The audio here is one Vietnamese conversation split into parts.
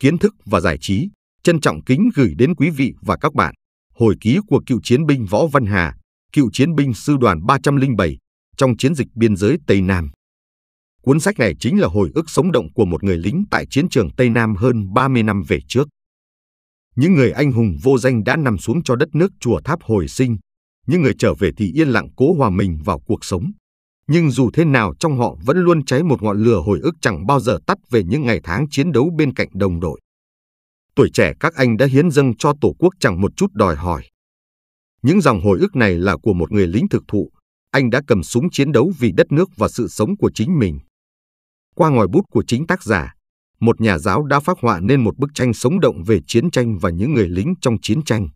kiến thức và giải trí, trân trọng kính gửi đến quý vị và các bạn. Hồi ký của cựu chiến binh Võ Văn Hà, cựu chiến binh sư đoàn 307 trong chiến dịch biên giới Tây Nam. Cuốn sách này chính là hồi ức sống động của một người lính tại chiến trường Tây Nam hơn 30 năm về trước. Những người anh hùng vô danh đã nằm xuống cho đất nước chùa tháp hồi sinh, những người trở về thì yên lặng cố hòa mình vào cuộc sống nhưng dù thế nào trong họ vẫn luôn cháy một ngọn lửa hồi ức chẳng bao giờ tắt về những ngày tháng chiến đấu bên cạnh đồng đội. Tuổi trẻ các anh đã hiến dâng cho Tổ quốc chẳng một chút đòi hỏi. Những dòng hồi ức này là của một người lính thực thụ, anh đã cầm súng chiến đấu vì đất nước và sự sống của chính mình. Qua ngòi bút của chính tác giả, một nhà giáo đã phát họa nên một bức tranh sống động về chiến tranh và những người lính trong chiến tranh.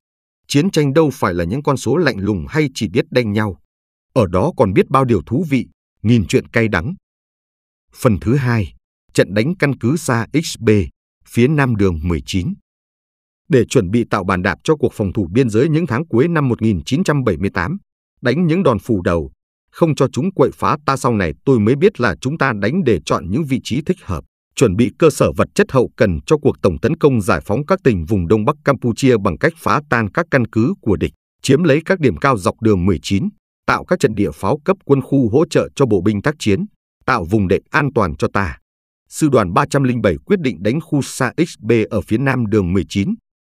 Chiến tranh đâu phải là những con số lạnh lùng hay chỉ biết đánh nhau ở đó còn biết bao điều thú vị, nghìn chuyện cay đắng. Phần thứ hai, trận đánh căn cứ xa XB, phía nam đường 19. Để chuẩn bị tạo bàn đạp cho cuộc phòng thủ biên giới những tháng cuối năm 1978, đánh những đòn phủ đầu, không cho chúng quậy phá ta sau này tôi mới biết là chúng ta đánh để chọn những vị trí thích hợp, chuẩn bị cơ sở vật chất hậu cần cho cuộc tổng tấn công giải phóng các tỉnh vùng Đông Bắc Campuchia bằng cách phá tan các căn cứ của địch, chiếm lấy các điểm cao dọc đường 19, tạo các trận địa pháo cấp quân khu hỗ trợ cho bộ binh tác chiến, tạo vùng đệm an toàn cho ta. Sư đoàn 307 quyết định đánh khu Sa XB ở phía nam đường 19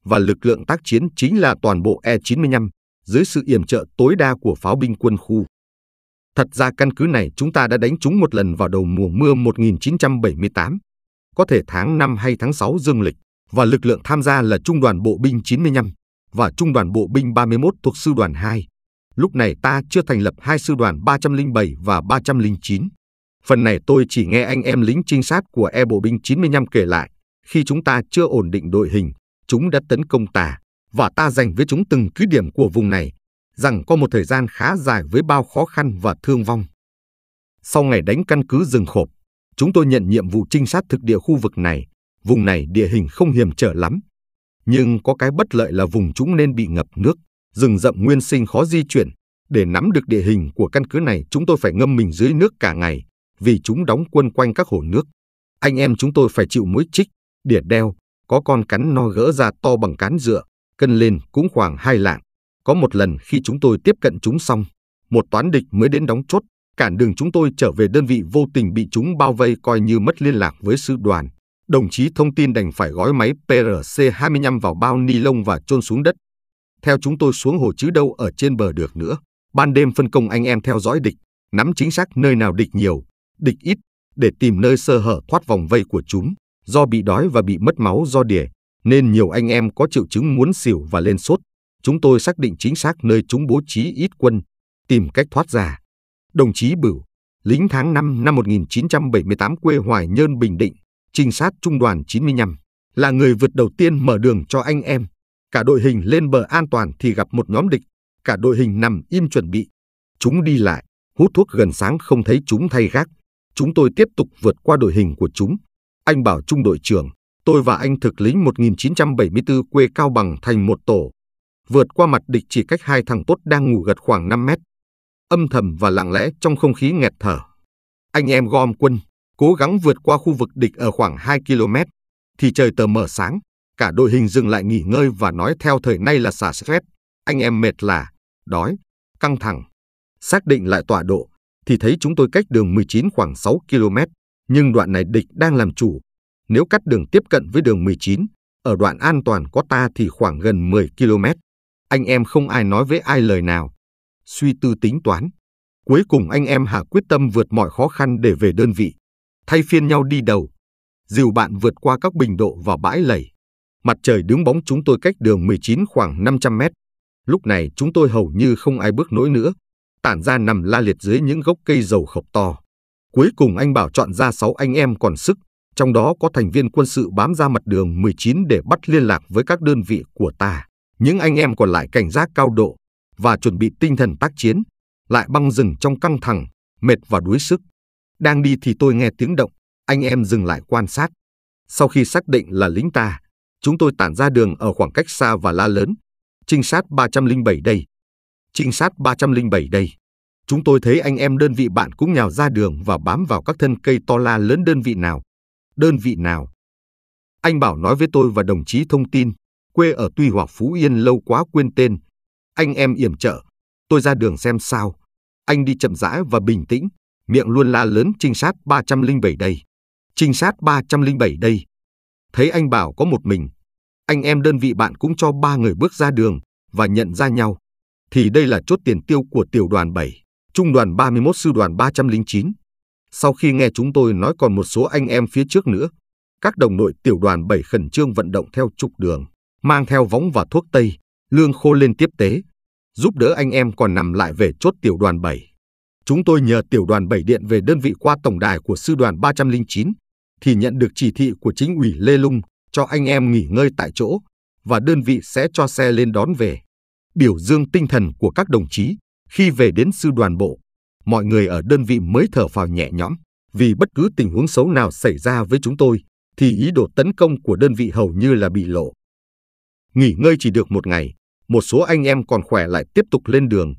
và lực lượng tác chiến chính là toàn bộ E95 dưới sự yểm trợ tối đa của pháo binh quân khu. Thật ra căn cứ này chúng ta đã đánh chúng một lần vào đầu mùa mưa 1978, có thể tháng 5 hay tháng 6 dương lịch, và lực lượng tham gia là Trung đoàn Bộ binh 95 và Trung đoàn Bộ binh 31 thuộc Sư đoàn 2. Lúc này ta chưa thành lập hai sư đoàn 307 và 309. Phần này tôi chỉ nghe anh em lính trinh sát của e bộ binh 95 kể lại. Khi chúng ta chưa ổn định đội hình, chúng đã tấn công ta, và ta giành với chúng từng cứ điểm của vùng này, rằng có một thời gian khá dài với bao khó khăn và thương vong. Sau ngày đánh căn cứ rừng khộp, chúng tôi nhận nhiệm vụ trinh sát thực địa khu vực này. Vùng này địa hình không hiểm trở lắm, nhưng có cái bất lợi là vùng chúng nên bị ngập nước rừng rậm nguyên sinh khó di chuyển. Để nắm được địa hình của căn cứ này, chúng tôi phải ngâm mình dưới nước cả ngày, vì chúng đóng quân quanh các hồ nước. Anh em chúng tôi phải chịu mũi trích đỉa đeo, có con cắn no gỡ ra to bằng cán dựa, cân lên cũng khoảng hai lạng. Có một lần khi chúng tôi tiếp cận chúng xong, một toán địch mới đến đóng chốt, cản đường chúng tôi trở về đơn vị vô tình bị chúng bao vây coi như mất liên lạc với sư đoàn. Đồng chí thông tin đành phải gói máy PRC-25 vào bao ni lông và chôn xuống đất theo chúng tôi xuống hồ chứ đâu ở trên bờ được nữa. Ban đêm phân công anh em theo dõi địch, nắm chính xác nơi nào địch nhiều, địch ít, để tìm nơi sơ hở thoát vòng vây của chúng. Do bị đói và bị mất máu do đỉa, nên nhiều anh em có triệu chứng muốn xỉu và lên sốt. Chúng tôi xác định chính xác nơi chúng bố trí ít quân, tìm cách thoát ra. Đồng chí Bửu, lính tháng 5 năm 1978 quê Hoài Nhơn, Bình Định, trinh sát trung đoàn 95, là người vượt đầu tiên mở đường cho anh em. Cả đội hình lên bờ an toàn thì gặp một nhóm địch, cả đội hình nằm im chuẩn bị. Chúng đi lại, hút thuốc gần sáng không thấy chúng thay gác. Chúng tôi tiếp tục vượt qua đội hình của chúng. Anh bảo trung đội trưởng, tôi và anh thực lính 1974 quê Cao Bằng thành một tổ. Vượt qua mặt địch chỉ cách hai thằng tốt đang ngủ gật khoảng 5 mét. Âm thầm và lặng lẽ trong không khí nghẹt thở. Anh em gom quân, cố gắng vượt qua khu vực địch ở khoảng 2 km, thì trời tờ mờ sáng, Cả đội hình dừng lại nghỉ ngơi và nói theo thời nay là xả stress. Anh em mệt là, đói, căng thẳng. Xác định lại tọa độ, thì thấy chúng tôi cách đường 19 khoảng 6 km. Nhưng đoạn này địch đang làm chủ. Nếu cắt đường tiếp cận với đường 19, ở đoạn an toàn có ta thì khoảng gần 10 km. Anh em không ai nói với ai lời nào. Suy tư tính toán. Cuối cùng anh em hạ quyết tâm vượt mọi khó khăn để về đơn vị. Thay phiên nhau đi đầu. Dìu bạn vượt qua các bình độ và bãi lầy. Mặt trời đứng bóng chúng tôi cách đường 19 khoảng 500 mét. Lúc này chúng tôi hầu như không ai bước nổi nữa, tản ra nằm la liệt dưới những gốc cây dầu khộc to. Cuối cùng anh bảo chọn ra 6 anh em còn sức, trong đó có thành viên quân sự bám ra mặt đường 19 để bắt liên lạc với các đơn vị của ta. Những anh em còn lại cảnh giác cao độ và chuẩn bị tinh thần tác chiến, lại băng rừng trong căng thẳng, mệt và đuối sức. Đang đi thì tôi nghe tiếng động, anh em dừng lại quan sát. Sau khi xác định là lính ta, Chúng tôi tản ra đường ở khoảng cách xa và la lớn. Trinh sát 307 đây. Trinh sát 307 đây. Chúng tôi thấy anh em đơn vị bạn cũng nhào ra đường và bám vào các thân cây to la lớn đơn vị nào. Đơn vị nào. Anh Bảo nói với tôi và đồng chí thông tin, quê ở Tuy hoặc Phú Yên lâu quá quên tên. Anh em yểm trợ, tôi ra đường xem sao. Anh đi chậm rãi và bình tĩnh, miệng luôn la lớn trinh sát 307 đây. Trinh sát 307 đây. Thấy anh Bảo có một mình, anh em đơn vị bạn cũng cho ba người bước ra đường và nhận ra nhau, thì đây là chốt tiền tiêu của tiểu đoàn 7, trung đoàn 31 sư đoàn 309. Sau khi nghe chúng tôi nói còn một số anh em phía trước nữa, các đồng đội tiểu đoàn 7 khẩn trương vận động theo trục đường, mang theo võng và thuốc tây, lương khô lên tiếp tế, giúp đỡ anh em còn nằm lại về chốt tiểu đoàn 7. Chúng tôi nhờ tiểu đoàn 7 điện về đơn vị qua tổng đài của sư đoàn 309 thì nhận được chỉ thị của chính ủy Lê Lung cho anh em nghỉ ngơi tại chỗ và đơn vị sẽ cho xe lên đón về. Biểu dương tinh thần của các đồng chí khi về đến sư đoàn bộ, mọi người ở đơn vị mới thở phào nhẹ nhõm vì bất cứ tình huống xấu nào xảy ra với chúng tôi thì ý đồ tấn công của đơn vị hầu như là bị lộ. Nghỉ ngơi chỉ được một ngày, một số anh em còn khỏe lại tiếp tục lên đường,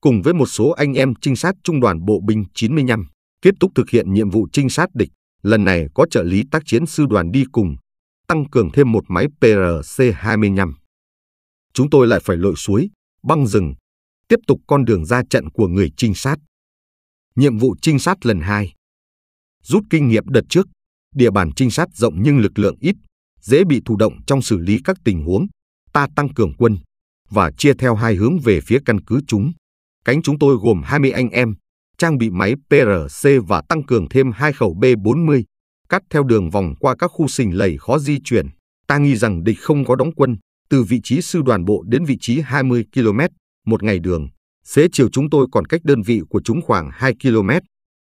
cùng với một số anh em trinh sát trung đoàn bộ binh 95, tiếp tục thực hiện nhiệm vụ trinh sát địch. Lần này có trợ lý tác chiến sư đoàn đi cùng, tăng cường thêm một máy PRC-25. Chúng tôi lại phải lội suối, băng rừng, tiếp tục con đường ra trận của người trinh sát. Nhiệm vụ trinh sát lần 2 Rút kinh nghiệm đợt trước, địa bàn trinh sát rộng nhưng lực lượng ít, dễ bị thụ động trong xử lý các tình huống, ta tăng cường quân và chia theo hai hướng về phía căn cứ chúng. Cánh chúng tôi gồm 20 anh em, trang bị máy PRC và tăng cường thêm hai khẩu B40 cắt theo đường vòng qua các khu sình lầy khó di chuyển. Ta nghi rằng địch không có đóng quân, từ vị trí sư đoàn bộ đến vị trí 20 km, một ngày đường. Xế chiều chúng tôi còn cách đơn vị của chúng khoảng 2 km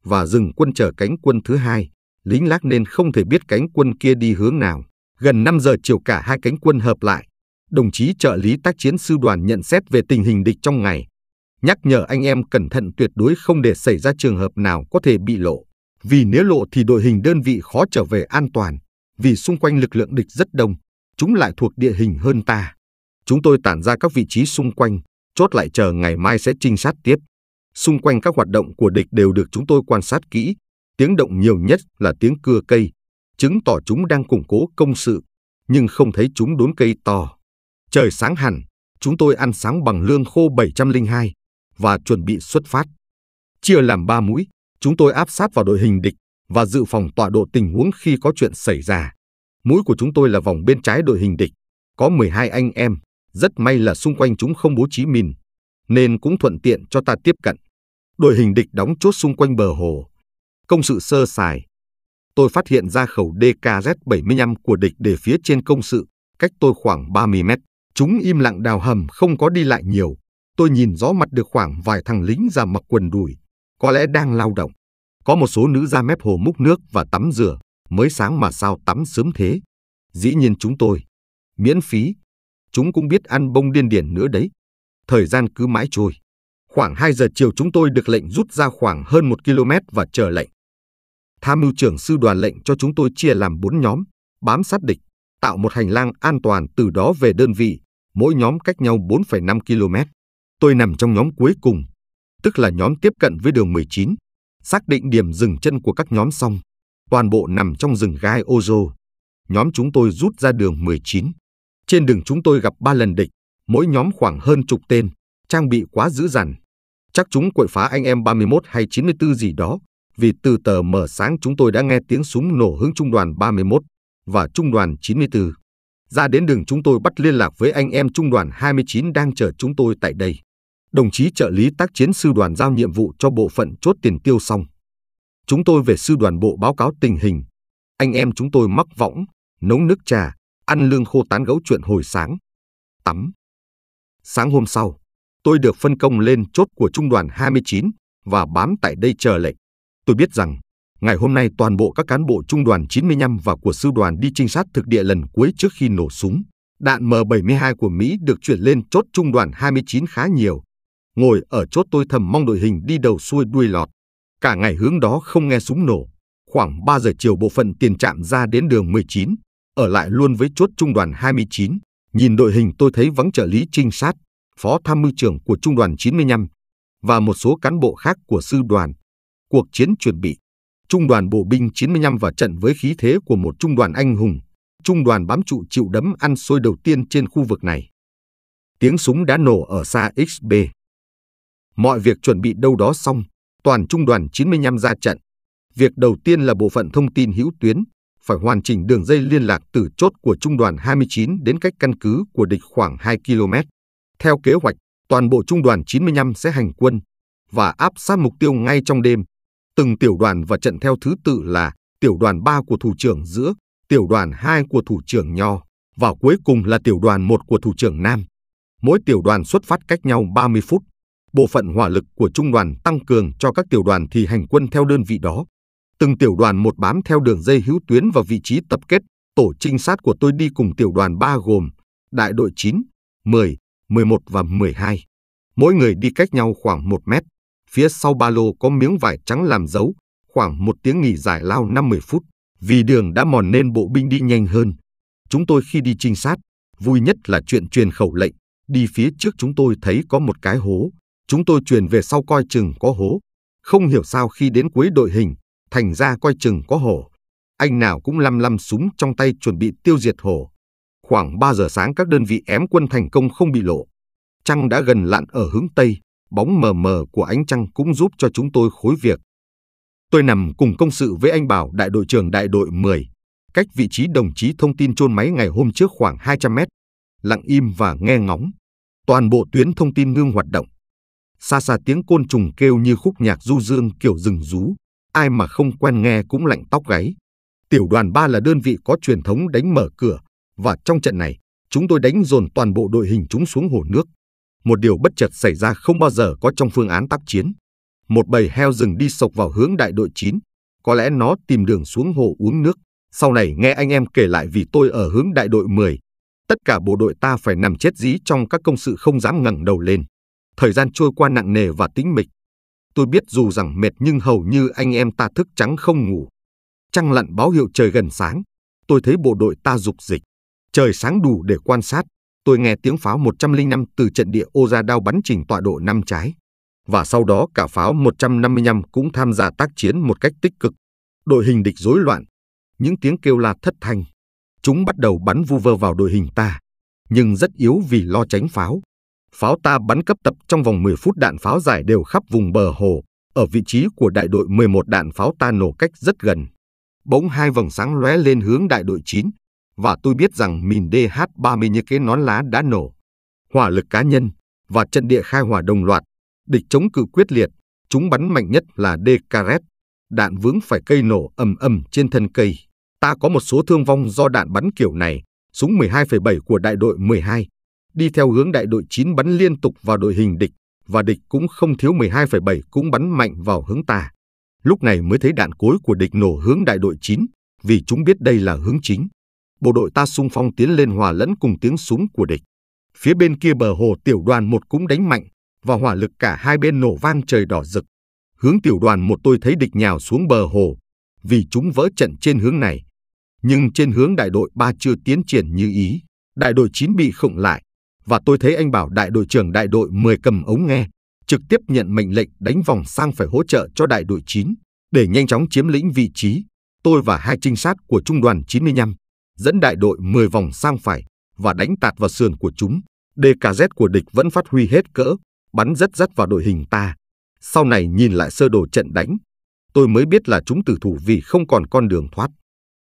và dừng quân chờ cánh quân thứ hai. Lính lác nên không thể biết cánh quân kia đi hướng nào. Gần 5 giờ chiều cả hai cánh quân hợp lại. Đồng chí trợ lý tác chiến sư đoàn nhận xét về tình hình địch trong ngày, nhắc nhở anh em cẩn thận tuyệt đối không để xảy ra trường hợp nào có thể bị lộ. Vì nếu lộ thì đội hình đơn vị khó trở về an toàn, vì xung quanh lực lượng địch rất đông, chúng lại thuộc địa hình hơn ta. Chúng tôi tản ra các vị trí xung quanh, chốt lại chờ ngày mai sẽ trinh sát tiếp. Xung quanh các hoạt động của địch đều được chúng tôi quan sát kỹ, tiếng động nhiều nhất là tiếng cưa cây, chứng tỏ chúng đang củng cố công sự, nhưng không thấy chúng đốn cây to. Trời sáng hẳn, chúng tôi ăn sáng bằng lương khô 702 và chuẩn bị xuất phát. Chia làm ba mũi, Chúng tôi áp sát vào đội hình địch và dự phòng tọa độ tình huống khi có chuyện xảy ra. Mũi của chúng tôi là vòng bên trái đội hình địch, có 12 anh em, rất may là xung quanh chúng không bố trí mìn, nên cũng thuận tiện cho ta tiếp cận. Đội hình địch đóng chốt xung quanh bờ hồ. Công sự sơ sài. Tôi phát hiện ra khẩu DKZ-75 của địch để phía trên công sự, cách tôi khoảng 30 mét. Chúng im lặng đào hầm không có đi lại nhiều. Tôi nhìn rõ mặt được khoảng vài thằng lính già mặc quần đùi, có lẽ đang lao động. Có một số nữ ra mép hồ múc nước và tắm rửa, mới sáng mà sao tắm sớm thế. Dĩ nhiên chúng tôi, miễn phí, chúng cũng biết ăn bông điên điển nữa đấy. Thời gian cứ mãi trôi. Khoảng 2 giờ chiều chúng tôi được lệnh rút ra khoảng hơn 1 km và chờ lệnh. Tham mưu trưởng sư đoàn lệnh cho chúng tôi chia làm 4 nhóm, bám sát địch, tạo một hành lang an toàn từ đó về đơn vị, mỗi nhóm cách nhau 4,5 km. Tôi nằm trong nhóm cuối cùng, tức là nhóm tiếp cận với đường 19, xác định điểm dừng chân của các nhóm xong, toàn bộ nằm trong rừng gai Ozo. Nhóm chúng tôi rút ra đường 19. Trên đường chúng tôi gặp ba lần địch, mỗi nhóm khoảng hơn chục tên, trang bị quá dữ dằn. Chắc chúng quậy phá anh em 31 hay 94 gì đó, vì từ tờ mở sáng chúng tôi đã nghe tiếng súng nổ hướng trung đoàn 31 và trung đoàn 94. Ra đến đường chúng tôi bắt liên lạc với anh em trung đoàn 29 đang chờ chúng tôi tại đây đồng chí trợ lý tác chiến sư đoàn giao nhiệm vụ cho bộ phận chốt tiền tiêu xong. Chúng tôi về sư đoàn bộ báo cáo tình hình. Anh em chúng tôi mắc võng, nấu nước trà, ăn lương khô tán gấu chuyện hồi sáng, tắm. Sáng hôm sau, tôi được phân công lên chốt của trung đoàn 29 và bám tại đây chờ lệnh. Tôi biết rằng, ngày hôm nay toàn bộ các cán bộ trung đoàn 95 và của sư đoàn đi trinh sát thực địa lần cuối trước khi nổ súng. Đạn M72 của Mỹ được chuyển lên chốt trung đoàn 29 khá nhiều, ngồi ở chốt tôi thầm mong đội hình đi đầu xuôi đuôi lọt. Cả ngày hướng đó không nghe súng nổ. Khoảng 3 giờ chiều bộ phận tiền trạm ra đến đường 19, ở lại luôn với chốt trung đoàn 29. Nhìn đội hình tôi thấy vắng trợ lý trinh sát, phó tham mưu trưởng của trung đoàn 95 và một số cán bộ khác của sư đoàn. Cuộc chiến chuẩn bị. Trung đoàn bộ binh 95 vào trận với khí thế của một trung đoàn anh hùng. Trung đoàn bám trụ chịu đấm ăn sôi đầu tiên trên khu vực này. Tiếng súng đã nổ ở xa XB. Mọi việc chuẩn bị đâu đó xong, toàn trung đoàn 95 ra trận. Việc đầu tiên là bộ phận thông tin hữu tuyến, phải hoàn chỉnh đường dây liên lạc từ chốt của trung đoàn 29 đến cách căn cứ của địch khoảng 2 km. Theo kế hoạch, toàn bộ trung đoàn 95 sẽ hành quân và áp sát mục tiêu ngay trong đêm. Từng tiểu đoàn và trận theo thứ tự là tiểu đoàn 3 của thủ trưởng giữa, tiểu đoàn 2 của thủ trưởng Nho và cuối cùng là tiểu đoàn 1 của thủ trưởng Nam. Mỗi tiểu đoàn xuất phát cách nhau 30 phút bộ phận hỏa lực của trung đoàn tăng cường cho các tiểu đoàn thì hành quân theo đơn vị đó. Từng tiểu đoàn một bám theo đường dây hữu tuyến vào vị trí tập kết, tổ trinh sát của tôi đi cùng tiểu đoàn 3 gồm đại đội 9, 10, 11 và 12. Mỗi người đi cách nhau khoảng 1 mét. Phía sau ba lô có miếng vải trắng làm dấu, khoảng một tiếng nghỉ giải lao 50 phút. Vì đường đã mòn nên bộ binh đi nhanh hơn. Chúng tôi khi đi trinh sát, vui nhất là chuyện truyền khẩu lệnh. Đi phía trước chúng tôi thấy có một cái hố, Chúng tôi truyền về sau coi chừng có hố. Không hiểu sao khi đến cuối đội hình, thành ra coi chừng có hổ. Anh nào cũng lăm lăm súng trong tay chuẩn bị tiêu diệt hổ. Khoảng 3 giờ sáng các đơn vị ém quân thành công không bị lộ. Trăng đã gần lặn ở hướng Tây, bóng mờ mờ của ánh trăng cũng giúp cho chúng tôi khối việc. Tôi nằm cùng công sự với anh Bảo đại đội trưởng đại đội 10, cách vị trí đồng chí thông tin chôn máy ngày hôm trước khoảng 200 mét, lặng im và nghe ngóng. Toàn bộ tuyến thông tin ngưng hoạt động xa xa tiếng côn trùng kêu như khúc nhạc du dương kiểu rừng rú, ai mà không quen nghe cũng lạnh tóc gáy. Tiểu đoàn 3 là đơn vị có truyền thống đánh mở cửa, và trong trận này, chúng tôi đánh dồn toàn bộ đội hình chúng xuống hồ nước. Một điều bất chợt xảy ra không bao giờ có trong phương án tác chiến. Một bầy heo rừng đi sộc vào hướng đại đội 9, có lẽ nó tìm đường xuống hồ uống nước. Sau này nghe anh em kể lại vì tôi ở hướng đại đội 10, tất cả bộ đội ta phải nằm chết dí trong các công sự không dám ngẩng đầu lên. Thời gian trôi qua nặng nề và tĩnh mịch. Tôi biết dù rằng mệt nhưng hầu như anh em ta thức trắng không ngủ. Trăng lặn báo hiệu trời gần sáng. Tôi thấy bộ đội ta dục dịch. Trời sáng đủ để quan sát. Tôi nghe tiếng pháo 105 từ trận địa ô ra đao bắn trình tọa độ năm trái. Và sau đó cả pháo 155 cũng tham gia tác chiến một cách tích cực. Đội hình địch rối loạn. Những tiếng kêu la thất thanh. Chúng bắt đầu bắn vu vơ vào đội hình ta. Nhưng rất yếu vì lo tránh pháo. Pháo ta bắn cấp tập trong vòng 10 phút đạn pháo giải đều khắp vùng bờ hồ, ở vị trí của đại đội 11 đạn pháo ta nổ cách rất gần. Bỗng hai vầng sáng lóe lên hướng đại đội 9, và tôi biết rằng mìn DH-30 như cái nón lá đã nổ. Hỏa lực cá nhân và trận địa khai hỏa đồng loạt, địch chống cự quyết liệt, chúng bắn mạnh nhất là D DKRS. Đạn vướng phải cây nổ ầm ầm trên thân cây. Ta có một số thương vong do đạn bắn kiểu này, súng 12,7 của đại đội 12 đi theo hướng đại đội 9 bắn liên tục vào đội hình địch và địch cũng không thiếu 12,7 cũng bắn mạnh vào hướng ta. Lúc này mới thấy đạn cối của địch nổ hướng đại đội 9 vì chúng biết đây là hướng chính. Bộ đội ta xung phong tiến lên hòa lẫn cùng tiếng súng của địch. Phía bên kia bờ hồ tiểu đoàn một cũng đánh mạnh và hỏa lực cả hai bên nổ vang trời đỏ rực. Hướng tiểu đoàn một tôi thấy địch nhào xuống bờ hồ vì chúng vỡ trận trên hướng này. Nhưng trên hướng đại đội 3 chưa tiến triển như ý, đại đội 9 bị khổng lại, và tôi thấy anh bảo đại đội trưởng đại đội 10 cầm ống nghe, trực tiếp nhận mệnh lệnh đánh vòng sang phải hỗ trợ cho đại đội 9 để nhanh chóng chiếm lĩnh vị trí. Tôi và hai trinh sát của trung đoàn 95 dẫn đại đội 10 vòng sang phải và đánh tạt vào sườn của chúng. DKZ của địch vẫn phát huy hết cỡ, bắn rất rất vào đội hình ta. Sau này nhìn lại sơ đồ trận đánh, tôi mới biết là chúng tử thủ vì không còn con đường thoát.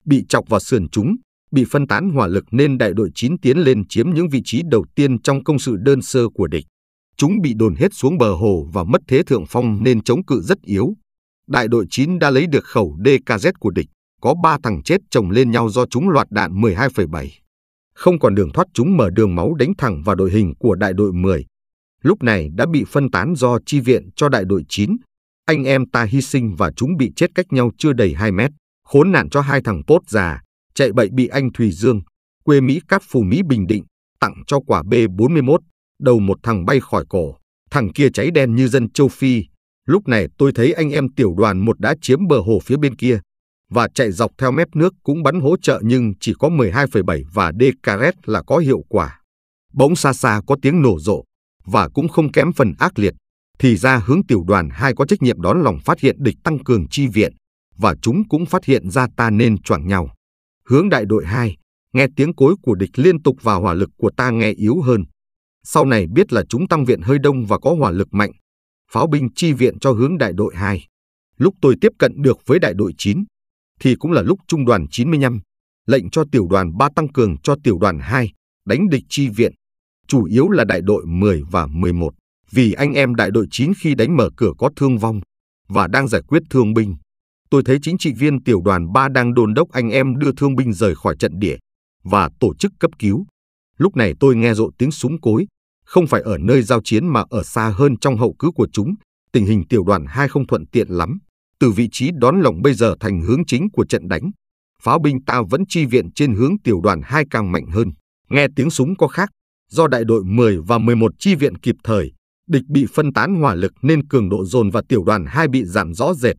Bị chọc vào sườn chúng, bị phân tán hỏa lực nên đại đội 9 tiến lên chiếm những vị trí đầu tiên trong công sự đơn sơ của địch. Chúng bị đồn hết xuống bờ hồ và mất thế thượng phong nên chống cự rất yếu. Đại đội 9 đã lấy được khẩu DKZ của địch, có 3 thằng chết chồng lên nhau do chúng loạt đạn 12,7. Không còn đường thoát chúng mở đường máu đánh thẳng vào đội hình của đại đội 10. Lúc này đã bị phân tán do chi viện cho đại đội 9. Anh em ta hy sinh và chúng bị chết cách nhau chưa đầy 2 mét. Khốn nạn cho hai thằng pốt già, chạy bậy bị anh Thùy Dương, quê Mỹ Cát Phù Mỹ Bình Định, tặng cho quả B-41, đầu một thằng bay khỏi cổ, thằng kia cháy đen như dân châu Phi. Lúc này tôi thấy anh em tiểu đoàn một đã chiếm bờ hồ phía bên kia và chạy dọc theo mép nước cũng bắn hỗ trợ nhưng chỉ có 12,7 và Decaret là có hiệu quả. Bỗng xa xa có tiếng nổ rộ và cũng không kém phần ác liệt. Thì ra hướng tiểu đoàn 2 có trách nhiệm đón lòng phát hiện địch tăng cường chi viện và chúng cũng phát hiện ra ta nên choảng nhau. Hướng đại đội 2, nghe tiếng cối của địch liên tục và hỏa lực của ta nghe yếu hơn. Sau này biết là chúng tăng viện hơi đông và có hỏa lực mạnh. Pháo binh chi viện cho hướng đại đội 2. Lúc tôi tiếp cận được với đại đội 9, thì cũng là lúc trung đoàn 95, lệnh cho tiểu đoàn 3 tăng cường cho tiểu đoàn 2, đánh địch chi viện. Chủ yếu là đại đội 10 và 11, vì anh em đại đội 9 khi đánh mở cửa có thương vong và đang giải quyết thương binh tôi thấy chính trị viên tiểu đoàn 3 đang đồn đốc anh em đưa thương binh rời khỏi trận địa và tổ chức cấp cứu. Lúc này tôi nghe rộ tiếng súng cối, không phải ở nơi giao chiến mà ở xa hơn trong hậu cứ của chúng. Tình hình tiểu đoàn 2 không thuận tiện lắm, từ vị trí đón lỏng bây giờ thành hướng chính của trận đánh. Pháo binh ta vẫn chi viện trên hướng tiểu đoàn 2 càng mạnh hơn. Nghe tiếng súng có khác, do đại đội 10 và 11 chi viện kịp thời, địch bị phân tán hỏa lực nên cường độ dồn và tiểu đoàn 2 bị giảm rõ rệt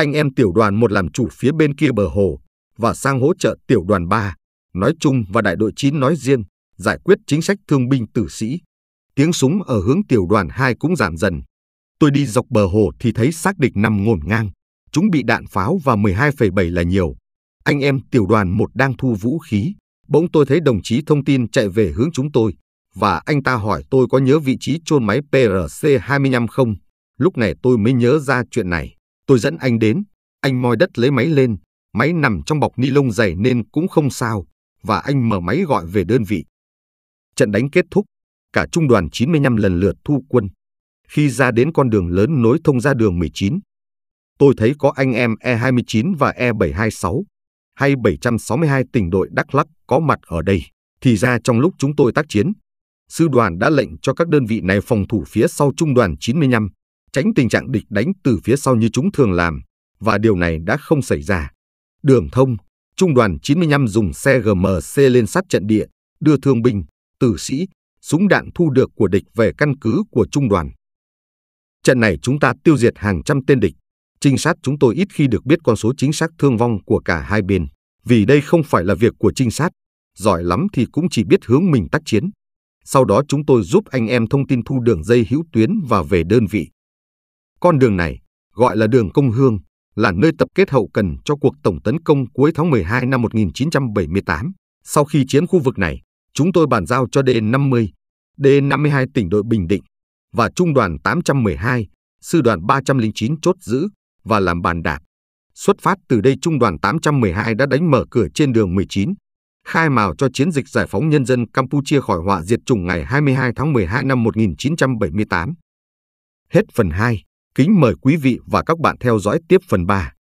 anh em tiểu đoàn một làm chủ phía bên kia bờ hồ và sang hỗ trợ tiểu đoàn 3, nói chung và đại đội 9 nói riêng, giải quyết chính sách thương binh tử sĩ. Tiếng súng ở hướng tiểu đoàn 2 cũng giảm dần. Tôi đi dọc bờ hồ thì thấy xác địch nằm ngổn ngang, chúng bị đạn pháo và 12,7 là nhiều. Anh em tiểu đoàn 1 đang thu vũ khí, bỗng tôi thấy đồng chí thông tin chạy về hướng chúng tôi và anh ta hỏi tôi có nhớ vị trí chôn máy PRC-25 không. Lúc này tôi mới nhớ ra chuyện này. Tôi dẫn anh đến, anh moi đất lấy máy lên, máy nằm trong bọc ni lông dày nên cũng không sao, và anh mở máy gọi về đơn vị. Trận đánh kết thúc, cả trung đoàn 95 lần lượt thu quân. Khi ra đến con đường lớn nối thông ra đường 19, tôi thấy có anh em E29 và E726 hay 762 tỉnh đội Đắk lắc có mặt ở đây. Thì ra trong lúc chúng tôi tác chiến, sư đoàn đã lệnh cho các đơn vị này phòng thủ phía sau trung đoàn 95 tránh tình trạng địch đánh từ phía sau như chúng thường làm, và điều này đã không xảy ra. Đường thông, trung đoàn 95 dùng xe GMC lên sát trận địa, đưa thương binh, tử sĩ, súng đạn thu được của địch về căn cứ của trung đoàn. Trận này chúng ta tiêu diệt hàng trăm tên địch. Trinh sát chúng tôi ít khi được biết con số chính xác thương vong của cả hai bên, vì đây không phải là việc của trinh sát. Giỏi lắm thì cũng chỉ biết hướng mình tác chiến. Sau đó chúng tôi giúp anh em thông tin thu đường dây hữu tuyến và về đơn vị. Con đường này, gọi là đường Công Hương, là nơi tập kết hậu cần cho cuộc tổng tấn công cuối tháng 12 năm 1978. Sau khi chiến khu vực này, chúng tôi bàn giao cho D50, D52 tỉnh đội Bình Định và Trung đoàn 812, Sư đoàn 309 chốt giữ và làm bàn đạp. Xuất phát từ đây Trung đoàn 812 đã đánh mở cửa trên đường 19, khai mào cho chiến dịch giải phóng nhân dân Campuchia khỏi họa diệt chủng ngày 22 tháng 12 năm 1978. Hết phần 2. Kính mời quý vị và các bạn theo dõi tiếp phần 3.